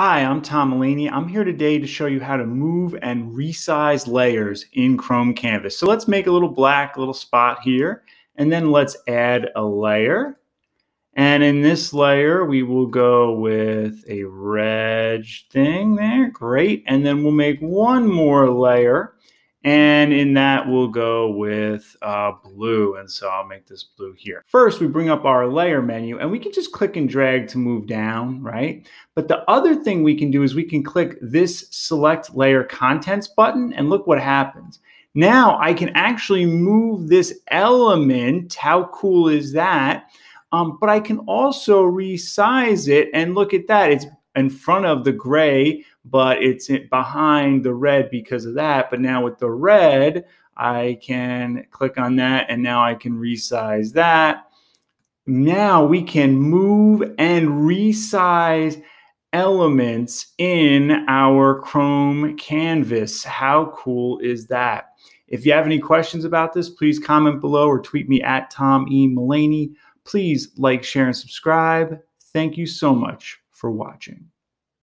Hi, I'm Tom Malini. I'm here today to show you how to move and resize layers in Chrome Canvas. So let's make a little black little spot here, and then let's add a layer. And in this layer, we will go with a red thing there, great. And then we'll make one more layer, and in that, we'll go with uh, blue. And so I'll make this blue here. First, we bring up our layer menu and we can just click and drag to move down, right? But the other thing we can do is we can click this select layer contents button and look what happens. Now I can actually move this element. How cool is that? Um, but I can also resize it and look at that. It's in front of the gray but it's behind the red because of that. But now with the red, I can click on that and now I can resize that. Now we can move and resize elements in our Chrome canvas. How cool is that? If you have any questions about this, please comment below or tweet me at Tom E. Mullaney. Please like, share, and subscribe. Thank you so much for watching.